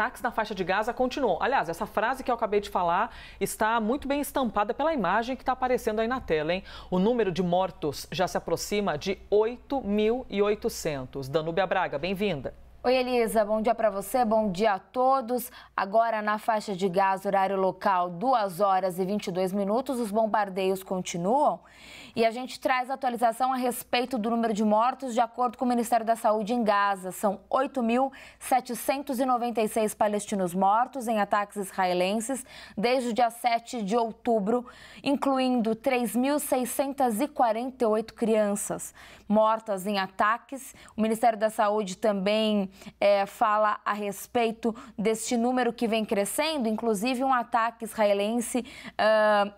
ataques na faixa de Gaza continuam. Aliás, essa frase que eu acabei de falar está muito bem estampada pela imagem que está aparecendo aí na tela. Hein? O número de mortos já se aproxima de 8.800. Danúbia Braga, bem-vinda. Oi, Elisa, bom dia para você, bom dia a todos. Agora, na faixa de gás, horário local, 2 horas e 22 minutos, os bombardeios continuam e a gente traz atualização a respeito do número de mortos, de acordo com o Ministério da Saúde em Gaza. São 8.796 palestinos mortos em ataques israelenses desde o dia 7 de outubro, incluindo 3.648 crianças mortas em ataques. O Ministério da Saúde também é, fala a respeito deste número que vem crescendo, inclusive um ataque israelense uh,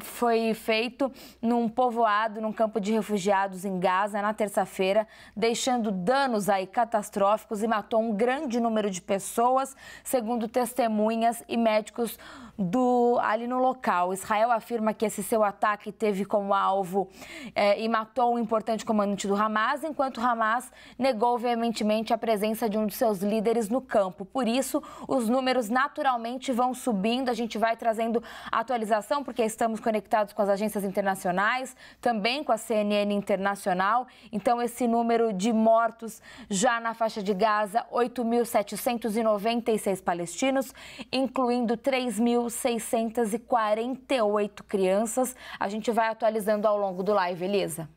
foi feito num povoado, num campo de refugiados em Gaza na terça-feira, deixando danos aí catastróficos e matou um grande número de pessoas, segundo testemunhas e médicos do ali no local. Israel afirma que esse seu ataque teve como alvo eh, e matou um importante comandante do Hamas, enquanto Hamas negou veementemente a presença de um de seus líderes no campo. Por isso, os números naturalmente vão subindo. A gente vai trazendo atualização porque estamos estamos conectados com as agências internacionais, também com a CNN Internacional. Então, esse número de mortos já na faixa de Gaza, 8.796 palestinos, incluindo 3.648 crianças. A gente vai atualizando ao longo do live, Elisa.